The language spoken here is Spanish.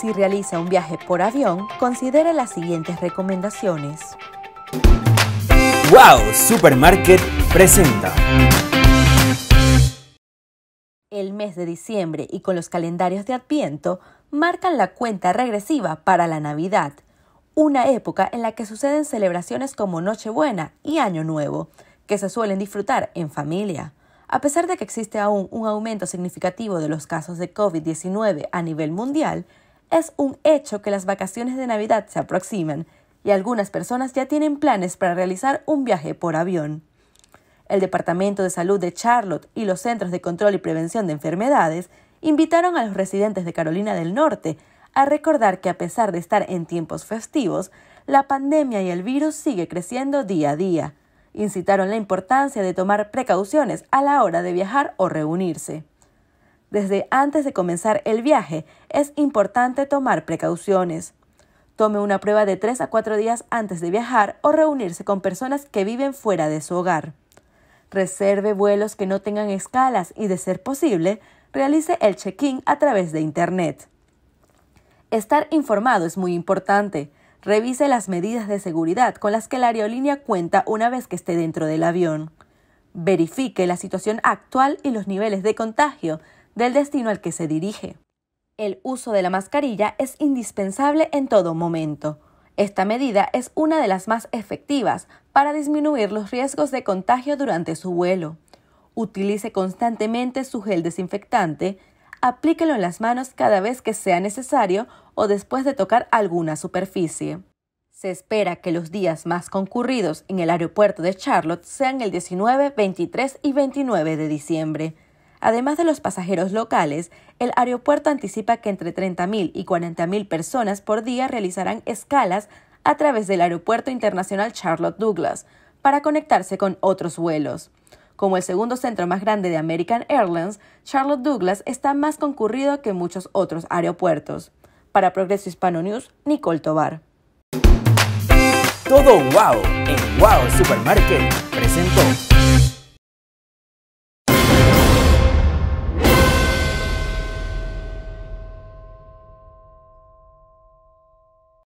Si realiza un viaje por avión, considere las siguientes recomendaciones. ¡Wow! Supermarket presenta. El mes de diciembre y con los calendarios de Adviento marcan la cuenta regresiva para la Navidad, una época en la que suceden celebraciones como Nochebuena y Año Nuevo, que se suelen disfrutar en familia. A pesar de que existe aún un aumento significativo de los casos de COVID-19 a nivel mundial, es un hecho que las vacaciones de Navidad se aproximan y algunas personas ya tienen planes para realizar un viaje por avión. El Departamento de Salud de Charlotte y los Centros de Control y Prevención de Enfermedades invitaron a los residentes de Carolina del Norte a recordar que a pesar de estar en tiempos festivos, la pandemia y el virus sigue creciendo día a día. Incitaron la importancia de tomar precauciones a la hora de viajar o reunirse desde antes de comenzar el viaje, es importante tomar precauciones. Tome una prueba de 3 a 4 días antes de viajar o reunirse con personas que viven fuera de su hogar. Reserve vuelos que no tengan escalas y, de ser posible, realice el check-in a través de Internet. Estar informado es muy importante. Revise las medidas de seguridad con las que la aerolínea cuenta una vez que esté dentro del avión. Verifique la situación actual y los niveles de contagio del destino al que se dirige. El uso de la mascarilla es indispensable en todo momento. Esta medida es una de las más efectivas para disminuir los riesgos de contagio durante su vuelo. Utilice constantemente su gel desinfectante, aplíquelo en las manos cada vez que sea necesario o después de tocar alguna superficie. Se espera que los días más concurridos en el aeropuerto de Charlotte sean el 19, 23 y 29 de diciembre. Además de los pasajeros locales, el aeropuerto anticipa que entre 30.000 y 40.000 personas por día realizarán escalas a través del Aeropuerto Internacional Charlotte Douglas para conectarse con otros vuelos. Como el segundo centro más grande de American Airlines, Charlotte Douglas está más concurrido que muchos otros aeropuertos. Para Progreso Hispano News, Nicole Tobar. Todo wow en Wow Supermarket presentó.